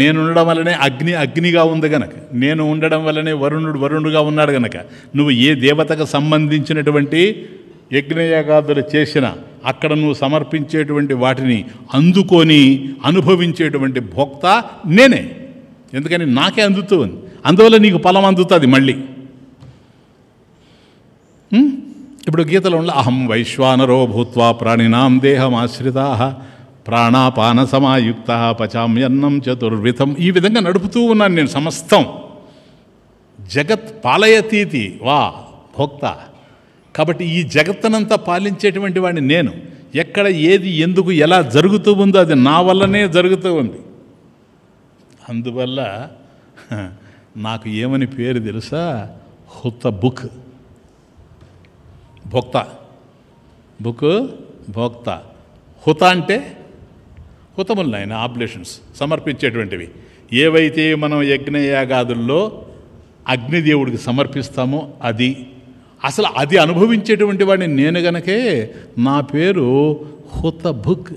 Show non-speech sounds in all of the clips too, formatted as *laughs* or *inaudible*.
నేను ఉండడం వల్లనే అగ్ని అగ్నిగా ఉంది గనక నేను ఉండడం వల్లనే వరుణుడు వరుణుడుగా ఉన్నాడు గనక నువ్వు ఏ దేవతకు సంబంధించినటువంటి యజ్ఞయాగాదులు చేసిన అక్కడ నువ్వు సమర్పించేటువంటి వాటిని అందుకొని అనుభవించేటువంటి భోక్త నేనే ఎందుకని నాకే అందుతుంది అందువల్ల నీకు ఫలం అందుతుంది మళ్ళీ ఇప్పుడు గీతలో అహం వైశ్వానరో భూత్వా ప్రాణినాం దేహం ఆశ్రితా ప్రాణాపాన సమాయుక్త పచామ్యన్నం చతుర్విధం ఈ విధంగా నడుపుతూ ఉన్నాను నేను సమస్తం జగత్ పాలయతీతి వా భోక్త కాబట్టి ఈ జగత్తనంతా పాలించేటువంటి వాడిని నేను ఎక్కడ ఏది ఎందుకు ఎలా జరుగుతూ ఉందో అది నా వల్లనే జరుగుతూ ఉంది అందువల్ల నాకు ఏమని పేరు తెలుసా హుత బుక్ భోక్త బుక్ భోక్త హుత అంటే హుతములైన ఆబ్లేషన్స్ సమర్పించేటువంటివి ఏవైతే మనం యజ్ఞయాగాదుల్లో అగ్నిదేవుడికి సమర్పిస్తామో అది అసలు అది అనుభవించేటువంటి వాడిని నేను గనకే నా పేరు హుతభుక్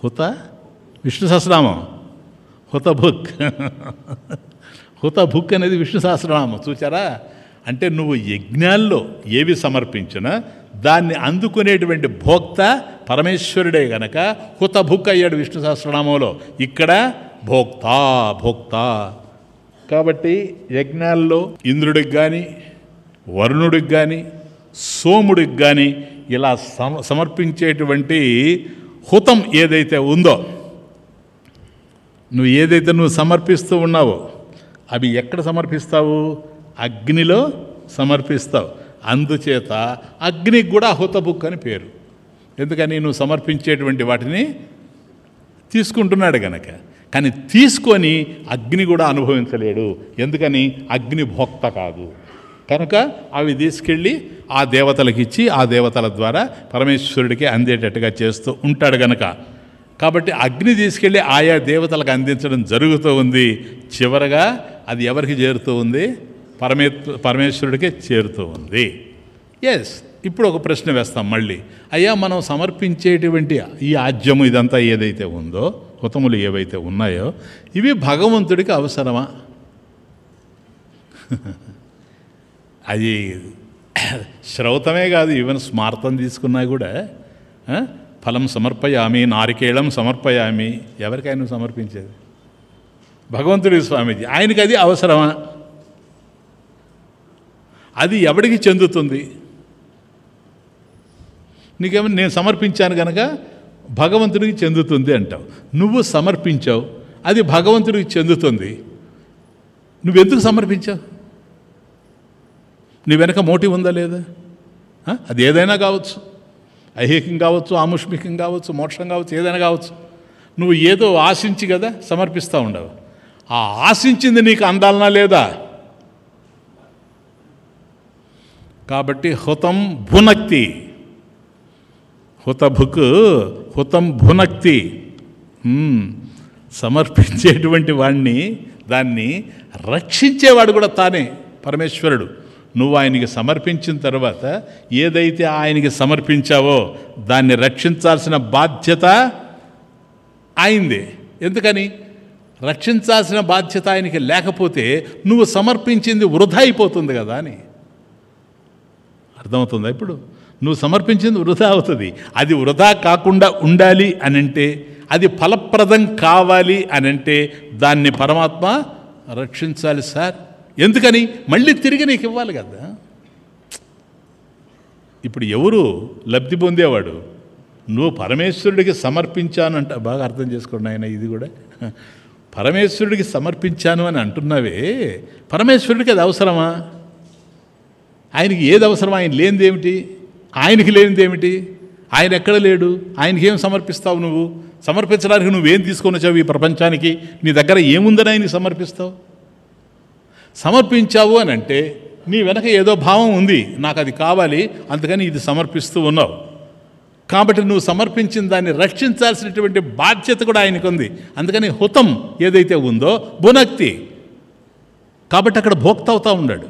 హుత విష్ణు సహస్రనామం హుతభుక్ హుతభుక్ అనేది విష్ణు సహస్రనామం చూచారా అంటే నువ్వు యజ్ఞాల్లో ఏవి సమర్పించినా దాన్ని అందుకునేటువంటి భోక్త పరమేశ్వరుడే గనక హుతభుక్ అయ్యాడు విష్ణు సహస్రనామంలో ఇక్కడ భోక్త భోక్త కాబట్టి యజ్ఞాల్లో ఇంద్రుడికి కానీ వరుణుడికి కానీ సోముడికి కానీ ఇలా సమర్పించేటువంటి హుతం ఏదైతే ఉందో నువ్వు ఏదైతే నువ్వు సమర్పిస్తూ ఉన్నావో అవి ఎక్కడ సమర్పిస్తావు అగ్నిలో సమర్పిస్తావు అందుచేత అగ్నికి కూడా హుత బుక్ అని పేరు ఎందుకని నువ్వు సమర్పించేటువంటి వాటిని తీసుకుంటున్నాడు గనక కానీ తీసుకొని అగ్ని కూడా అనుభవించలేడు ఎందుకని అగ్ని భోక్త కాదు కనుక అవి తీసుకెళ్ళి ఆ దేవతలకు ఇచ్చి ఆ దేవతల ద్వారా పరమేశ్వరుడికి అందేటట్టుగా చేస్తూ ఉంటాడు గనక కాబట్టి అగ్ని తీసుకెళ్ళి ఆయా దేవతలకు అందించడం జరుగుతూ ఉంది చివరగా అది ఎవరికి చేరుతూ ఉంది పరమే పరమేశ్వరుడికి చేరుతూ ఉంది ఎస్ ఇప్పుడు ఒక ప్రశ్న వేస్తాం మళ్ళీ అయ్యా మనం సమర్పించేటువంటి ఈ ఆజ్యము ఇదంతా ఏదైతే ఉందో హుతములు ఏవైతే ఉన్నాయో ఇవి భగవంతుడికి అవసరమా *laughs* అది శ్రౌతమే కాదు ఈవెన్ స్మార్థం తీసుకున్నా కూడా ఫలం సమర్పయామి నారికేళం సమర్పయామి ఎవరికైనా సమర్పించేది భగవంతుడి స్వామీజీ ఆయనకి అది అవసరమా అది ఎవడికి చెందుతుంది నీకేమో నేను సమర్పించాను కనుక భగవంతుడికి చెందుతుంది అంటావు నువ్వు సమర్పించావు అది భగవంతుడికి చెందుతుంది నువ్వెందుకు సమర్పించావు నీ వెనక మోటివ్ ఉందా లేదా అది ఏదైనా కావచ్చు ఐహికం కావచ్చు ఆముష్మికం కావచ్చు మోక్షం కావచ్చు ఏదైనా కావచ్చు నువ్వు ఏదో ఆశించి కదా సమర్పిస్తూ ఉండవు ఆ ఆశించింది నీకు అందాలనా లేదా కాబట్టి హుతం భునక్తి హుతభుక్ హుతం భునక్తి సమర్పించేటువంటి వాణ్ణి దాన్ని రక్షించేవాడు కూడా తానే పరమేశ్వరుడు నువ్వు ఆయనకి సమర్పించిన తర్వాత ఏదైతే ఆయనకి సమర్పించావో దాన్ని రక్షించాల్సిన బాధ్యత ఆయనదే ఎందుకని రక్షించాల్సిన బాధ్యత ఆయనకి లేకపోతే నువ్వు సమర్పించింది వృధా అయిపోతుంది కదా అని అర్థమవుతుందా ఇప్పుడు నువ్వు సమర్పించింది వృధా అవుతుంది అది వృధా కాకుండా ఉండాలి అనంటే అది ఫలప్రదం కావాలి అనంటే దాన్ని పరమాత్మ రక్షించాలి సార్ ఎందుకని మళ్ళీ తిరిగి నీకు ఇవ్వాలి కదా ఇప్పుడు ఎవరు లబ్ధి పొందేవాడు నువ్వు పరమేశ్వరుడికి అంట బాగా అర్థం చేసుకోండి ఆయన ఇది కూడా పరమేశ్వరుడికి సమర్పించాను అని అంటున్నావే పరమేశ్వరుడికి అది అవసరమా ఆయనకి ఏది అవసరం ఆయన లేనిదేమిటి ఆయనకి లేనిదేమిటి ఆయన ఎక్కడ లేడు ఆయనకి ఏం సమర్పిస్తావు నువ్వు సమర్పించడానికి నువ్వేం తీసుకొని వచ్చావు ఈ ప్రపంచానికి నీ దగ్గర ఏముందని ఆయనకి సమర్పిస్తావు సమర్పించావు అని అంటే నీ వెనక ఏదో భావం ఉంది నాకు అది కావాలి అందుకని ఇది సమర్పిస్తూ ఉన్నావు కాబట్టి నువ్వు సమర్పించిన దాన్ని రక్షించాల్సినటువంటి బాధ్యత కూడా ఆయనకు ఉంది అందుకని హుతం ఏదైతే ఉందో భునక్తి కాబట్టి అక్కడ భోక్త అవుతూ ఉన్నాడు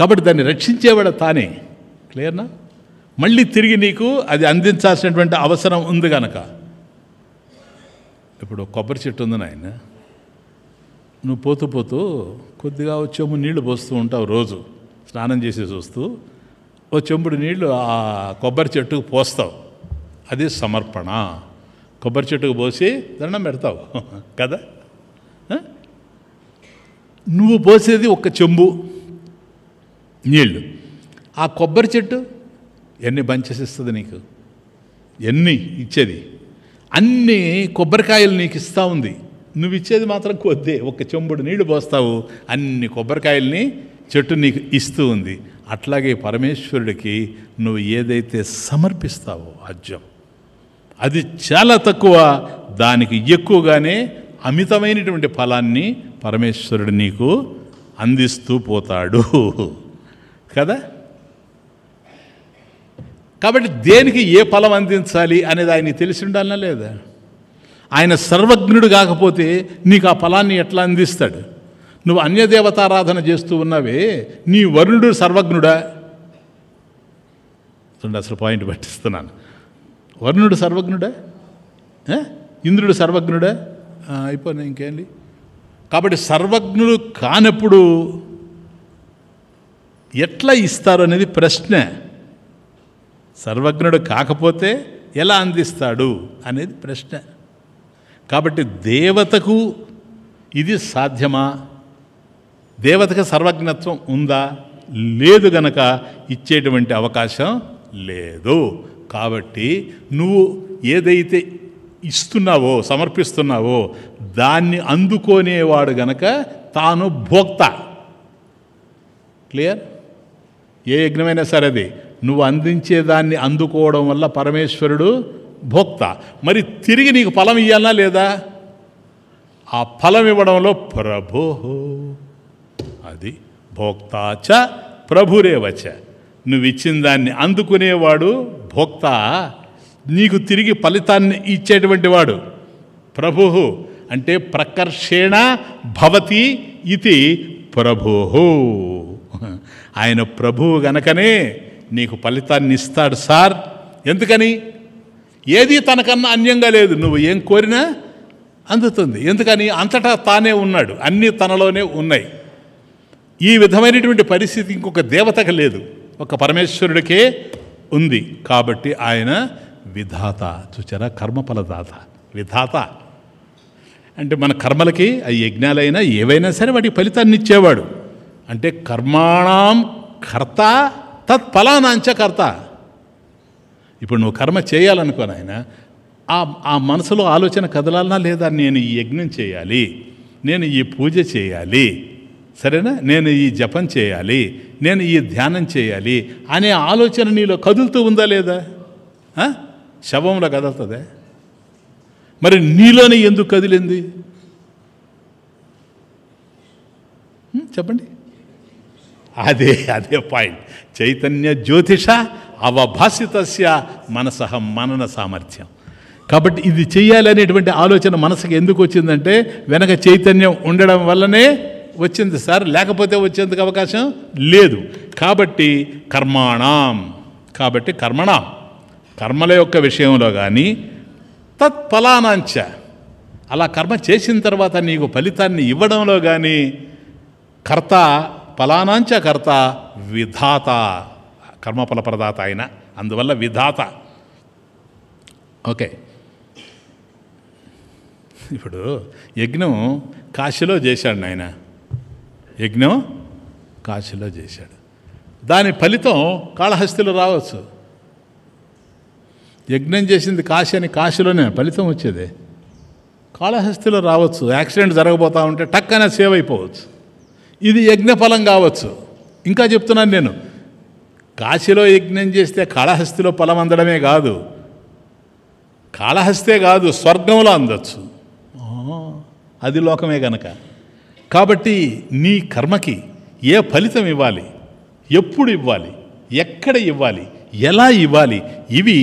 కాబట్టి దాన్ని రక్షించేవాడు తానే క్లియర్నా మళ్ళీ తిరిగి నీకు అది అందించాల్సినటువంటి అవసరం ఉంది కనుక ఇప్పుడు కొబ్బరి చెట్టు ఉంది నాయన నువ్వు పోతూ పోతూ కొద్దిగా ఓ చెంబు నీళ్లు పోస్తూ ఉంటావు రోజు స్నానం చేసి చూస్తూ ఓ చెంబుడు నీళ్లు ఆ కొబ్బరి చెట్టుకు పోస్తావు అది సమర్పణ కొబ్బరి చెట్టుకు పోసి దండం పెడతావు *laughs* కదా నువ్వు పోసేది ఒక్క చెంబు నీళ్లు ఆ కొబ్బరి చెట్టు ఎన్ని బంచెస్ ఇస్తుంది నీకు ఎన్ని ఇచ్చేది అన్ని కొబ్బరికాయలు నీకు ఇస్తూ ఉంది నువ్వు ఇచ్చేది మాత్రం కొద్దే ఒక చెంబుడు నీళ్లు పోస్తావు అన్ని కొబ్బరికాయల్ని చెట్టు నీకు ఇస్తూ ఉంది అట్లాగే పరమేశ్వరుడికి నువ్వు ఏదైతే సమర్పిస్తావో అజ్యం అది చాలా తక్కువ దానికి ఎక్కువగానే అమితమైనటువంటి ఫలాన్ని పరమేశ్వరుడు నీకు అందిస్తూ పోతాడు కదా కాబట్టి దేనికి ఏ ఫలం అందించాలి అనేది ఆయన తెలిసి ఉండాలనా లేదా ఆయన సర్వజ్ఞుడు కాకపోతే నీకు ఆ ఫలాన్ని ఎట్లా అందిస్తాడు నువ్వు అన్యదేవతారాధన చేస్తూ ఉన్నావే నీ వరుణుడు సర్వజ్ఞుడా చూడండి అసలు పాయింట్ పట్టిస్తున్నాను వరుణుడు సర్వజ్ఞుడా ఇంద్రుడు సర్వజ్ఞుడా అయిపోయినా ఇంకేంటి కాబట్టి సర్వజ్ఞుడు కానప్పుడు ఎట్లా ఇస్తారు అనేది ప్రశ్న సర్వజ్ఞుడు కాకపోతే ఎలా అందిస్తాడు అనేది ప్రశ్న కాబట్టి దేవతకు ఇది సాధ్యమా దేవతకు సర్వజ్ఞత్వం ఉందా లేదు గనక ఇచ్చేటువంటి అవకాశం లేదు కాబట్టి నువ్వు ఏదైతే ఇస్తున్నావో సమర్పిస్తున్నావో దాన్ని అందుకోనేవాడు గనక తాను భోక్త క్లియర్ ఏ యజ్ఞమైనా సరే అది నువ్వు అందించేదాన్ని అందుకోవడం వల్ల పరమేశ్వరుడు భోక్త మరి తిరిగి నీకు ఫలం ఇవ్వాలా లేదా ఆ ఫలం ఇవ్వడంలో ప్రభోహో అది భోక్తాచ ప్రభురేవచ నువ్వు ఇచ్చిన దాన్ని అందుకునేవాడు భోక్త నీకు తిరిగి ఫలితాన్ని ఇచ్చేటువంటి వాడు ప్రభు అంటే ప్రకర్షేణ భవతి ఇది ప్రభోహో ఆయన ప్రభువు గనకనే నీకు ఫలితాన్ని ఇస్తాడు సార్ ఎందుకని ఏది తనకన్నా అన్యంగా లేదు నువ్వు ఏం కోరినా అందుతుంది ఎందుకని అంతటా తానే ఉన్నాడు అన్నీ తనలోనే ఉన్నాయి ఈ విధమైనటువంటి పరిస్థితి ఇంకొక దేవతకు లేదు ఒక పరమేశ్వరుడికే ఉంది కాబట్టి ఆయన విధాత చూచారా కర్మఫలదాత విధాత అంటే మన కర్మలకి ఆ యజ్ఞాలైనా ఏవైనా సరే వాటికి ఫలితాన్ని ఇచ్చేవాడు అంటే కర్మాణం కర్త తత్ ఫలానాంచ కర్త ఇప్పుడు నువ్వు కర్మ చేయాలనుకో నాయన ఆ ఆ మనసులో ఆలోచన కదలాలన్నా లేదా నేను ఈ యజ్ఞం చేయాలి నేను ఈ పూజ చేయాలి సరేనా నేను ఈ జపం చేయాలి నేను ఈ ధ్యానం చేయాలి అనే ఆలోచన నీలో కదులుతూ ఉందా లేదా శవంలో కదులుతుందే మరి నీలోనే ఎందుకు కదిలింది చెప్పండి అదే అదే పాయింట్ చైతన్య జ్యోతిష అవభాసితస్య మనస మనన సామర్థ్యం కాబట్టి ఇది చేయాలనేటువంటి ఆలోచన మనసుకు ఎందుకు వచ్చిందంటే వెనక చైతన్యం ఉండడం వల్లనే వచ్చింది సార్ లేకపోతే వచ్చేందుకు అవకాశం లేదు కాబట్టి కర్మాణం కాబట్టి కర్మణ కర్మల యొక్క విషయంలో కానీ తత్ఫలానాంచ అలా కర్మ చేసిన తర్వాత నీకు ఫలితాన్ని ఇవ్వడంలో కానీ కర్త ఫలానాంచ కర్త విధాత కర్మఫల ప్రదాత ఆయన అందువల్ల విధాత ఓకే ఇప్పుడు యజ్ఞం కాశీలో చేశాడు నాయన యజ్ఞం కాశీలో చేశాడు దాని ఫలితం కాళహస్తిలో రావచ్చు యజ్ఞం చేసింది కాశీ అని కాశీలోనే ఫలితం వచ్చేది కాళహస్తిలో రావచ్చు యాక్సిడెంట్ జరగబోతూ ఉంటే అనే సేవ్ అయిపోవచ్చు ఇది యజ్ఞఫలం కావచ్చు ఇంకా చెప్తున్నాను నేను కాశీలో యజ్ఞం చేస్తే కాళహస్తిలో ఫలం అందడమే కాదు కాళహస్తే కాదు స్వర్గంలో అందచ్చు అది లోకమే గనక కాబట్టి నీ కర్మకి ఏ ఫలితం ఇవ్వాలి ఎప్పుడు ఇవ్వాలి ఎక్కడ ఇవ్వాలి ఎలా ఇవ్వాలి ఇవి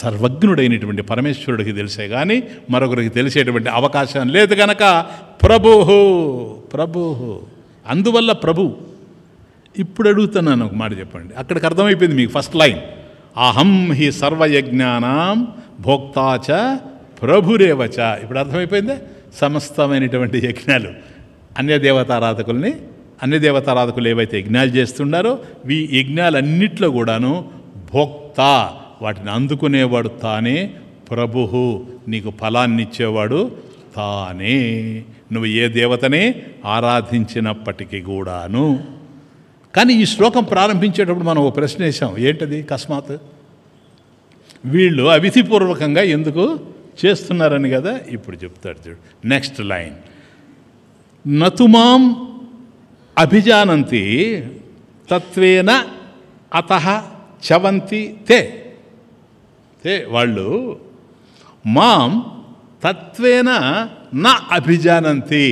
సర్వజ్ఞుడైనటువంటి పరమేశ్వరుడికి తెలిసే కానీ మరొకరికి తెలిసేటువంటి అవకాశం లేదు కనుక ప్రభోహో ప్రభోహో అందువల్ల ప్రభు ఇప్పుడు అడుగుతున్నాను ఒక మాట చెప్పండి అక్కడికి అర్థమైపోయింది మీకు ఫస్ట్ లైన్ అహం హి సర్వయజ్ఞానం భోక్తాచ ప్రభురేవచ ఇప్పుడు అర్థమైపోయిందే సమస్తమైనటువంటి యజ్ఞాలు అన్య దేవతారాధకుల్ని అన్ని దేవతారాధకులు ఏవైతే యజ్ఞాలు చేస్తున్నారో ఈ యజ్ఞాలన్నిట్లో కూడాను భోక్త వాటిని అందుకునేవాడు తానే ప్రభు నీకు ఫలాన్నిచ్చేవాడు తానే నువ్వు ఏ దేవతనే ఆరాధించినప్పటికీ కూడాను కానీ ఈ శ్లోకం ప్రారంభించేటప్పుడు మనం ఒక ప్రశ్న వేసాం ఏంటది అకస్మాత్ వీళ్ళు అవిధిపూర్వకంగా ఎందుకు చేస్తున్నారని కదా ఇప్పుడు చెప్తాడు చూడు నెక్స్ట్ లైన్ నతుమాం అభిజానంతి తత్వేన అత చవంతి తే తే వాళ్ళు మాం తత్వేన నా అభిజానంతి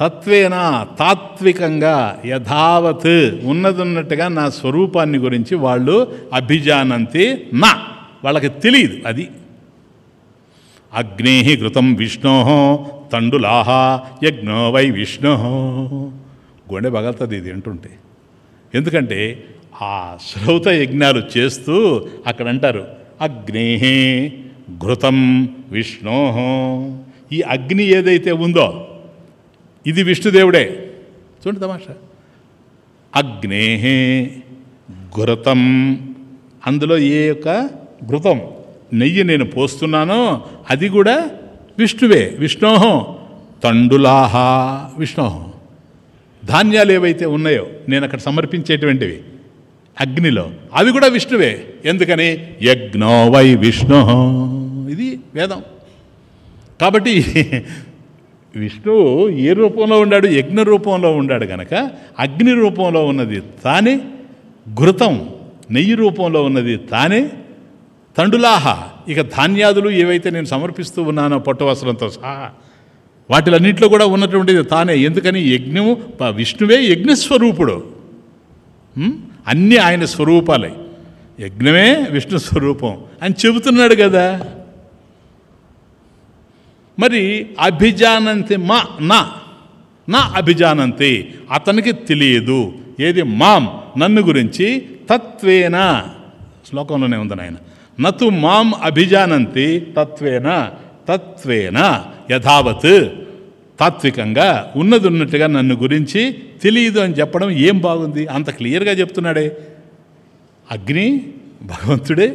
తత్వేన తాత్వికంగా యథావత్ ఉన్నదున్నట్టుగా నా స్వరూపాన్ని గురించి వాళ్ళు అభిజానంతి నా వాళ్ళకి తెలియదు అది అగ్నే కృతం విష్ణో తండులాహ యజ్ఞో వై విష్ణో గుండె పగలుతుంది ఇది అంటుంటే ఎందుకంటే ఆ శ్రౌత యజ్ఞాలు చేస్తూ అక్కడ అంటారు అగ్నే ఘృతం విష్ణోహో ఈ అగ్ని ఏదైతే ఉందో ఇది విష్ణుదేవుడే చూడండి తమాష అగ్నేహే ఘృతం అందులో ఏ యొక్క ఘృతం నెయ్యి నేను పోస్తున్నానో అది కూడా విష్ణువే విష్ణోహం తండులాహ విష్ణోహం ధాన్యాలు ఏవైతే ఉన్నాయో నేను అక్కడ సమర్పించేటువంటివి అగ్నిలో అవి కూడా విష్ణువే ఎందుకని యజ్ఞో వై విష్ణు ఇది వేదం కాబట్టి *laughs* విష్ణువు ఏ రూపంలో ఉన్నాడు యజ్ఞ రూపంలో ఉన్నాడు గనక అగ్ని రూపంలో ఉన్నది తానే ఘృతం నెయ్యి రూపంలో ఉన్నది తానే తండులాహ ఇక ధాన్యాదులు ఏవైతే నేను సమర్పిస్తూ ఉన్నానో పొట్టవసరంతో సహా వాటిలన్నింటిలో కూడా ఉన్నటువంటిది తానే ఎందుకని యజ్ఞము విష్ణువే యజ్ఞస్వరూపుడు అన్నీ ఆయన స్వరూపాలే యజ్ఞమే విష్ణు స్వరూపం అని చెబుతున్నాడు కదా మరి అభిజానంతి మా నా నా అభిజానంతి అతనికి తెలియదు ఏది మాం నన్ను గురించి తత్వేనా శ్లోకంలోనే ఉంది ఆయన నతు మాం అభిజానంతి తత్వేన తత్వేన యథావత్ తాత్వికంగా ఉన్నది ఉన్నట్టుగా నన్ను గురించి తెలియదు అని చెప్పడం ఏం బాగుంది అంత క్లియర్గా చెప్తున్నాడే అగ్ని భగవంతుడే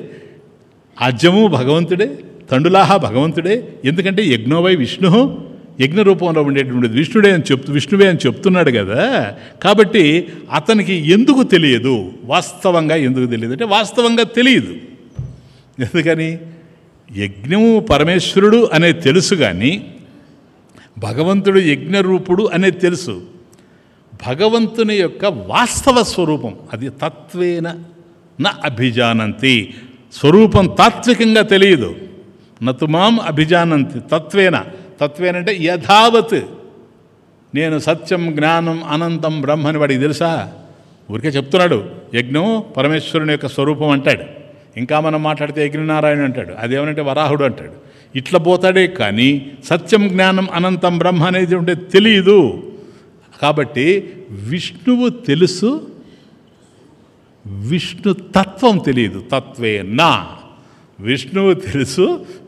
ఆజ్యము భగవంతుడే తండులాహ భగవంతుడే ఎందుకంటే యజ్ఞోవై విష్ణు యజ్ఞ రూపంలో విష్ణుడే అని చెప్తు విష్ణువే అని చెప్తున్నాడు కదా కాబట్టి అతనికి ఎందుకు తెలియదు వాస్తవంగా ఎందుకు తెలియదు అంటే వాస్తవంగా తెలియదు ఎందుకని యజ్ఞము పరమేశ్వరుడు అనే తెలుసు కానీ భగవంతుడు యజ్ఞరూపుడు అనేది తెలుసు భగవంతుని యొక్క వాస్తవ స్వరూపం అది తత్వేన నా అభిజానంతి స్వరూపం తాత్వికంగా తెలియదు నతుమాం అభిజానంతి తత్వేన తత్వేన యథావత్ నేను సత్యం జ్ఞానం అనంతం బ్రహ్మని వాడికి తెలుసా ఊరికే చెప్తున్నాడు యజ్ఞం పరమేశ్వరుని యొక్క స్వరూపం అంటాడు ఇంకా మనం మాట్లాడితే యజ్ఞనారాయణ అంటాడు అదేమనంటే వరాహుడు అంటాడు ఇట్లా పోతాడే కానీ సత్యం జ్ఞానం అనంతం బ్రహ్మ అనేది ఉంటే తెలియదు కాబట్టి విష్ణువు తెలుసు విష్ణు తత్వం తెలియదు తత్వే నా విష్ణువు తెలుసు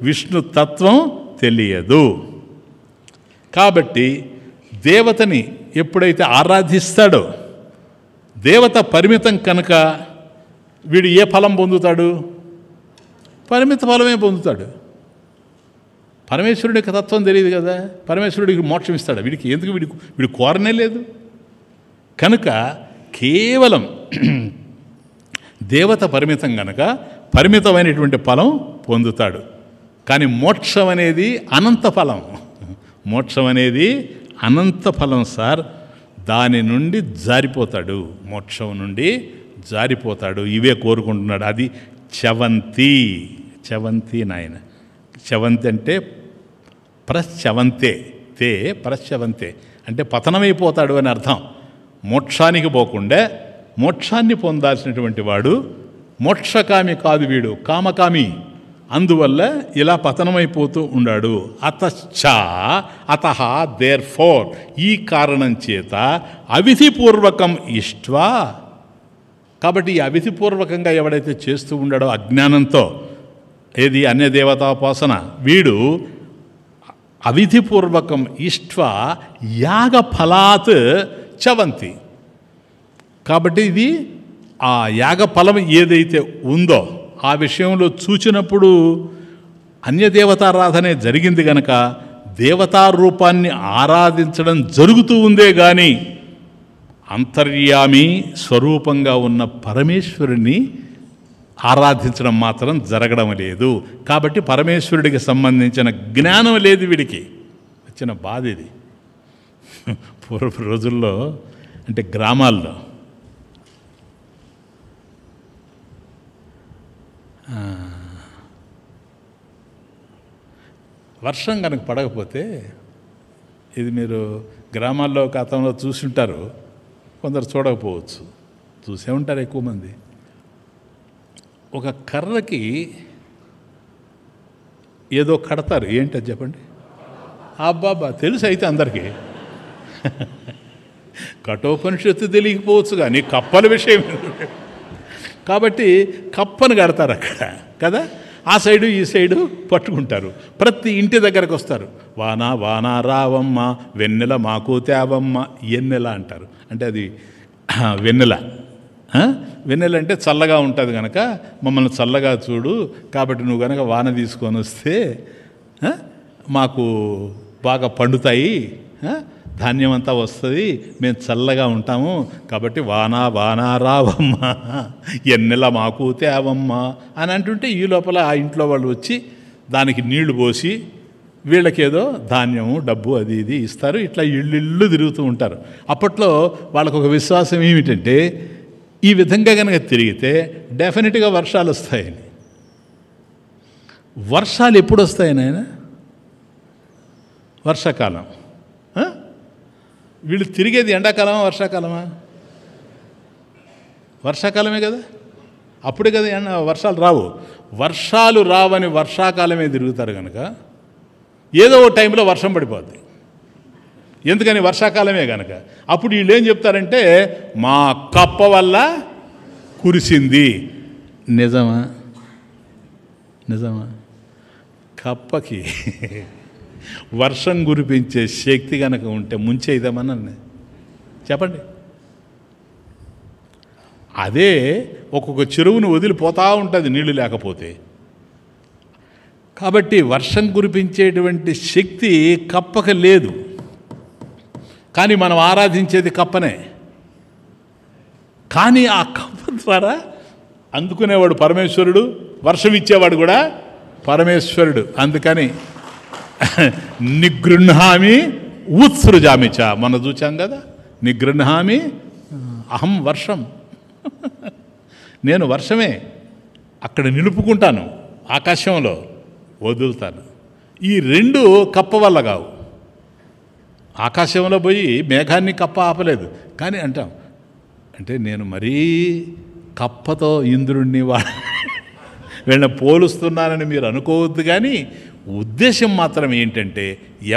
విష్ణు తత్వం తెలియదు కాబట్టి దేవతని ఎప్పుడైతే ఆరాధిస్తాడో దేవత పరిమితం కనుక వీడు ఏ ఫలం పొందుతాడు పరిమిత ఫలమే పొందుతాడు పరమేశ్వరుడు యొక్క తత్వం తెలియదు కదా పరమేశ్వరుడికి మోక్షం ఇస్తాడు వీడికి ఎందుకు వీడికి వీడు కోరనే లేదు కనుక కేవలం *clears throat* దేవత పరిమితం గనక పరిమితమైనటువంటి ఫలం పొందుతాడు కానీ మోక్షం అనేది అనంత ఫలం మోక్షం అనేది అనంత ఫలం సార్ దాని నుండి జారిపోతాడు మోక్షం నుండి జారిపోతాడు ఇవే కోరుకుంటున్నాడు అది చవంతి చవంతి నాయన చవంతి అంటే ప్రశ్చవంతే తే ప్రశ్చవంతే అంటే పతనమైపోతాడు అని అర్థం మోక్షానికి పోకుండా మోక్షాన్ని పొందాల్సినటువంటి వాడు మోక్షకామి కాదు వీడు కామకామి అందువల్ల ఇలా పతనమైపోతూ ఉండాడు అతశ్చ అత దేర్ ఫోర్ ఈ కారణం చేత అవిధిపూర్వకం ఇష్ట్వా కాబట్టి ఈ అవిధిపూర్వకంగా ఎవడైతే చేస్తూ ఉండాడో అజ్ఞానంతో ఏది అన్య దేవతాపాసన వీడు అవిధిపూర్వకం ఇష్ట యాగ ఫలాత్ చవంతి కాబట్టి ఇది ఆ యాగ ఫలం ఏదైతే ఉందో ఆ విషయంలో చూచినప్పుడు అన్యదేవతారాధనే జరిగింది గనక దేవతారూపాన్ని ఆరాధించడం జరుగుతూ ఉందే కానీ అంతర్యామి స్వరూపంగా ఉన్న పరమేశ్వరుని ఆరాధించడం మాత్రం జరగడం లేదు కాబట్టి పరమేశ్వరుడికి సంబంధించిన జ్ఞానం లేదు వీడికి వచ్చిన బాధ ఇది పూర్వపు రోజుల్లో అంటే గ్రామాల్లో వర్షం కనుక పడకపోతే ఇది మీరు గ్రామాల్లో గతంలో చూసి ఉంటారు కొందరు చూడకపోవచ్చు చూసే ఉంటారు ఎక్కువ మంది ఒక కర్రకి ఏదో కడతారు ఏంటది చెప్పండి అబ్బాబ్బా తెలుసు అయితే అందరికీ కఠోపనిషత్తు తెలియకపోవచ్చు కానీ కప్పల విషయం కాబట్టి కప్పను కడతారు అక్కడ కదా ఆ సైడు ఈ సైడు పట్టుకుంటారు ప్రతి ఇంటి దగ్గరకు వస్తారు వానా వానా రావమ్మ వెన్నెల మాకు తేవమ్మ ఎన్నెల అంటారు అంటే అది వెన్నెల వెన్నెలంటే చల్లగా ఉంటుంది కనుక మమ్మల్ని చల్లగా చూడు కాబట్టి నువ్వు కనుక వాన తీసుకొని వస్తే మాకు బాగా పండుతాయి ధాన్యం అంతా వస్తుంది మేము చల్లగా ఉంటాము కాబట్టి వానా వానా రావమ్మా ఎన్నెల మాకు తేవమ్మా అని అంటుంటే ఈ లోపల ఆ ఇంట్లో వాళ్ళు వచ్చి దానికి నీళ్లు పోసి వీళ్ళకేదో ధాన్యము డబ్బు అది ఇది ఇస్తారు ఇట్లా ఇళ్ళు తిరుగుతూ ఉంటారు అప్పట్లో వాళ్ళకు ఒక విశ్వాసం ఏమిటంటే ఈ విధంగా కనుక తిరిగితే డెఫినెట్గా వర్షాలు వస్తాయని వర్షాలు ఎప్పుడు వస్తాయి నాయన వర్షాకాలం వీళ్ళు తిరిగేది ఎండాకాలమా వర్షాకాలమా వర్షాకాలమే కదా అప్పుడే కదా వర్షాలు రావు వర్షాలు రావని వర్షాకాలమే తిరుగుతారు కనుక ఏదో ఓ టైంలో వర్షం పడిపోద్ది ఎందుకని వర్షాకాలమే కనుక అప్పుడు వీళ్ళు ఏం చెప్తారంటే మా కప్ప వల్ల కురిసింది నిజమా నిజమా కప్పకి వర్షం కురిపించే శక్తి కనుక ఉంటే ముంచే ముంచేద్దామనండి చెప్పండి అదే ఒక్కొక్క చెరువును వదిలిపోతూ ఉంటుంది నీళ్లు లేకపోతే కాబట్టి వర్షం కురిపించేటువంటి శక్తి కప్పక లేదు కానీ మనం ఆరాధించేది కప్పనే కానీ ఆ కప్ప ద్వారా అందుకునేవాడు పరమేశ్వరుడు వర్షం ఇచ్చేవాడు కూడా పరమేశ్వరుడు అందుకని నిగృహామి ఉత్సృజామిచ మన చూచాం కదా నిగృహామి అహం వర్షం నేను వర్షమే అక్కడ నిలుపుకుంటాను ఆకాశంలో వదులుతాను ఈ రెండు కప్ప వల్ల కావు ఆకాశంలో పోయి మేఘాన్ని కప్ప ఆపలేదు కానీ అంటాం అంటే నేను మరీ కప్పతో ఇంద్రుణ్ణి వా వీళ్ళని పోలుస్తున్నానని మీరు అనుకోవద్దు కానీ ఉద్దేశం మాత్రం ఏంటంటే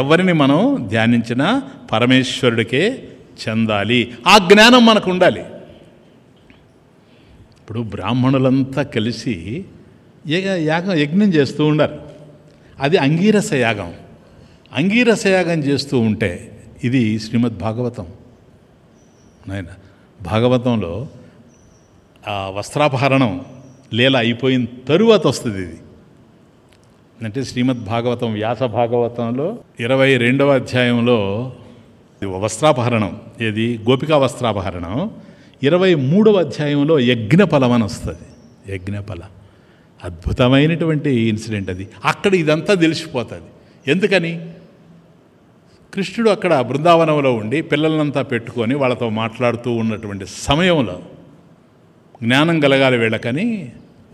ఎవరిని మనం ధ్యానించినా పరమేశ్వరుడికే చెందాలి ఆ జ్ఞానం మనకు ఉండాలి ఇప్పుడు బ్రాహ్మణులంతా కలిసి యాగం యజ్ఞం చేస్తూ ఉండాలి అది అంగీరస యాగం అంగీరసయాగం చేస్తూ ఉంటే ఇది శ్రీమద్ భాగవతం నాయన భాగవతంలో ఆ వస్త్రాపహరణం లీల అయిపోయిన తరువాత వస్తుంది ఇది అంటే శ్రీమద్ భాగవతం వ్యాస భాగవతంలో ఇరవై రెండవ అధ్యాయంలో వస్త్రాపహరణం ఏది గోపికా వస్త్రాపహరణం ఇరవై మూడవ అధ్యాయంలో యజ్ఞఫలం అని వస్తుంది యజ్ఞఫల అద్భుతమైనటువంటి ఇన్సిడెంట్ అది అక్కడ ఇదంతా తెలిసిపోతుంది ఎందుకని కృష్ణుడు అక్కడ బృందావనంలో ఉండి పిల్లలంతా పెట్టుకొని వాళ్ళతో మాట్లాడుతూ ఉన్నటువంటి సమయంలో జ్ఞానం కలగాలి వీళ్ళకని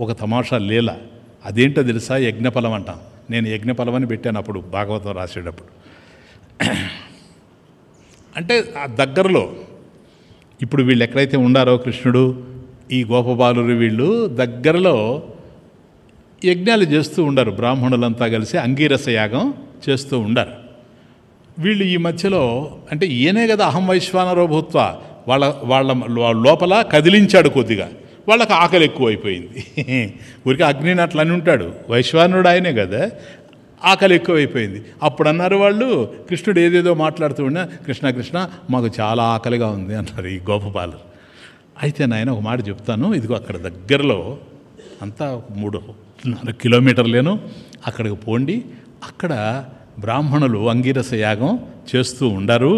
ఒక తమాషా లీల అదేంటో తెలుసా యజ్ఞఫలం అంటాం నేను యజ్ఞఫలం అని పెట్టాను అప్పుడు భాగవతం రాసేటప్పుడు అంటే ఆ దగ్గరలో ఇప్పుడు వీళ్ళు ఎక్కడైతే ఉండారో కృష్ణుడు ఈ గోపబాలురు వీళ్ళు దగ్గరలో యజ్ఞాలు చేస్తూ ఉండరు బ్రాహ్మణులంతా కలిసి అంగీరస యాగం చేస్తూ ఉండరు వీళ్ళు ఈ మధ్యలో అంటే ఈయనే కదా అహం వైశ్వాన భూత్వ వాళ్ళ వాళ్ళ లోపల కదిలించాడు కొద్దిగా వాళ్ళకి ఆకలి ఎక్కువైపోయింది ఊరికి అగ్ని అట్లని ఉంటాడు వైశ్వానుడు ఆయనే కదా ఆకలి ఎక్కువైపోయింది అప్పుడు అన్నారు వాళ్ళు కృష్ణుడు ఏదేదో మాట్లాడుతూ ఉన్నా కృష్ణ కృష్ణ మాకు చాలా ఆకలిగా ఉంది అన్నారు ఈ గోపపాలు అయితే నాయన ఒక మాట చెప్తాను ఇదిగో అక్కడ దగ్గరలో అంతా మూడు నాలుగు కిలోమీటర్లేను అక్కడికి పోండి అక్కడ బ్రాహ్మణులు అంగీరస యాగం చేస్తూ ఉండరు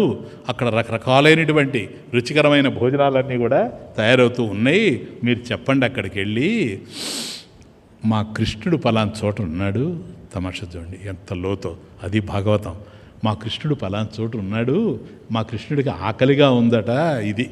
అక్కడ రకరకాలైనటువంటి రుచికరమైన భోజనాలన్నీ కూడా తయారవుతూ ఉన్నాయి మీరు చెప్పండి అక్కడికి వెళ్ళి మా కృష్ణుడు పలాని చోట ఉన్నాడు తమాషా చూడండి ఎంత లోతో అది భాగవతం మా కృష్ణుడు పలాని చోటు ఉన్నాడు మా కృష్ణుడికి ఆకలిగా ఉందట ఇది